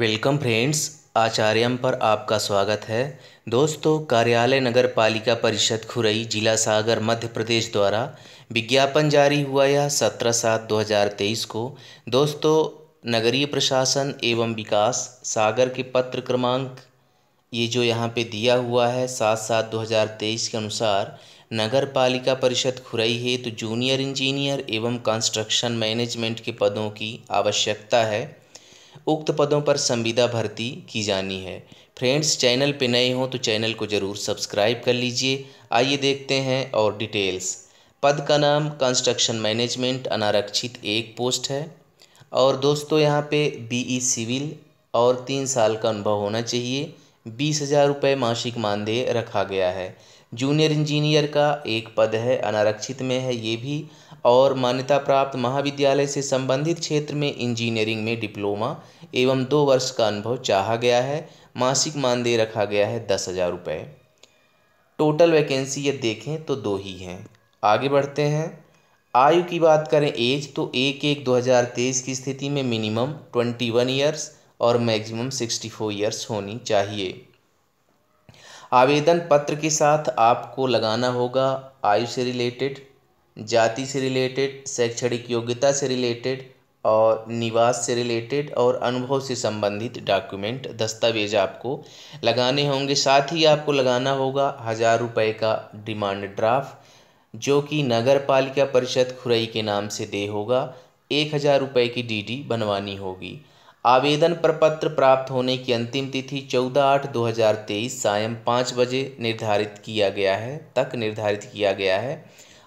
welcome friends आचार्यम पर आपका स्वागत है दोस्तों कार्यालय नगर पालिका परिषद खुरई जिला सागर मध्य प्रदेश द्वारा विज्ञापन जारी हुआ यह सत्रह सात दो हज़ार तेईस को दोस्तों नगरीय प्रशासन एवं विकास सागर के पत्र क्रमांक ये जो यहाँ पे दिया हुआ है सात सात दो हज़ार तेईस के अनुसार नगर पालिका परिषद खुरई है तो जूनियर इंजीनियर एवं कंस्ट्रक्शन मैनेजमेंट के पदों की आवश्यकता है उक्त पदों पर संविदा भर्ती की जानी है फ्रेंड्स चैनल पर नए हों तो चैनल को ज़रूर सब्सक्राइब कर लीजिए आइए देखते हैं और डिटेल्स पद का नाम कंस्ट्रक्शन मैनेजमेंट अनारक्षित एक पोस्ट है और दोस्तों यहाँ पे बीई सिविल और तीन साल का अनुभव होना चाहिए बीस हज़ार रुपये मासिक मानदेय रखा गया है जूनियर इंजीनियर का एक पद है अनारक्षित में है ये भी और मान्यता प्राप्त महाविद्यालय से संबंधित क्षेत्र में इंजीनियरिंग में डिप्लोमा एवं दो वर्ष का अनुभव चाहा गया है मासिक मानदेय रखा गया है दस हज़ार रुपये टोटल वैकेंसी ये देखें तो दो ही हैं आगे बढ़ते हैं आयु की बात करें एज तो एक एक दो हज़ार तेईस की स्थिति में मिनिमम ट्वेंटी वन ईयर्स और मैक्सिमम सिक्सटी फोर ईयर्स होनी चाहिए आवेदन पत्र के साथ आपको लगाना होगा आयु से रिलेटेड जाति से रिलेटेड शैक्षणिक योग्यता से रिलेटेड और निवास से रिलेटेड और अनुभव से संबंधित डॉक्यूमेंट दस्तावेज आपको लगाने होंगे साथ ही आपको लगाना होगा हज़ार रुपये का डिमांड ड्राफ्ट जो कि नगर पालिका परिषद खुरई के नाम से दे होगा एक हज़ार रुपये की डीडी बनवानी होगी आवेदन प्रपत्र प्राप्त होने की अंतिम तिथि चौदह आठ दो हज़ार तेईस सायं पाँच बजे निर्धारित किया गया है तक निर्धारित किया गया है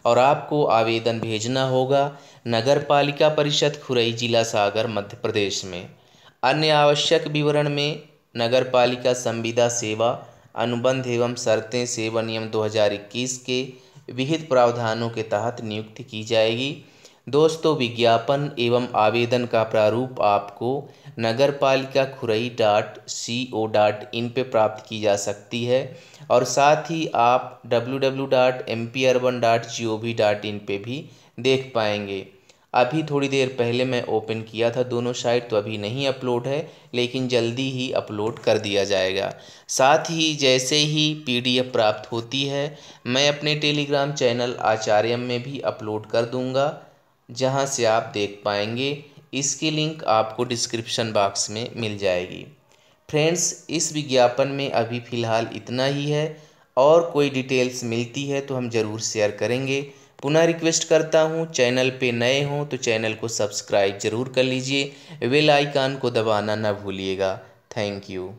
और आपको आवेदन भेजना होगा नगर पालिका परिषद खुरई जिला सागर मध्य प्रदेश में अन्य आवश्यक विवरण में नगर पालिका संविदा सेवा अनुबंध एवं शर्तें सेवा नियम 2021 के विहित प्रावधानों के तहत नियुक्ति की जाएगी दोस्तों विज्ञापन एवं आवेदन का प्रारूप आपको नगर पालिका Khurai dot C O dot in पर प्राप्त की जा सकती है और साथ ही आप W W dot M P urban dot G O V dot in पर भी देख पाएंगे अभी थोड़ी देर पहले मैं ओपन किया था दोनों साइट तो अभी नहीं अपलोड है लेकिन जल्दी ही अपलोड कर दिया जाएगा साथ ही जैसे ही पीडीएफ प्राप्त होती है मैं अपने टेलीग्राम चैनल आचार्यम में भी अपलोड कर दूंगा जहाँ से आप देख पाएंगे इसकी लिंक आपको डिस्क्रिप्शन बॉक्स में मिल जाएगी फ्रेंड्स इस विज्ञापन में अभी फ़िलहाल इतना ही है और कोई डिटेल्स मिलती है तो हम ज़रूर शेयर करेंगे पुनः रिक्वेस्ट करता हूँ चैनल पे नए हों तो चैनल को सब्सक्राइब ज़रूर कर लीजिए वेल आइकान को दबाना ना भूलिएगा थैंक यू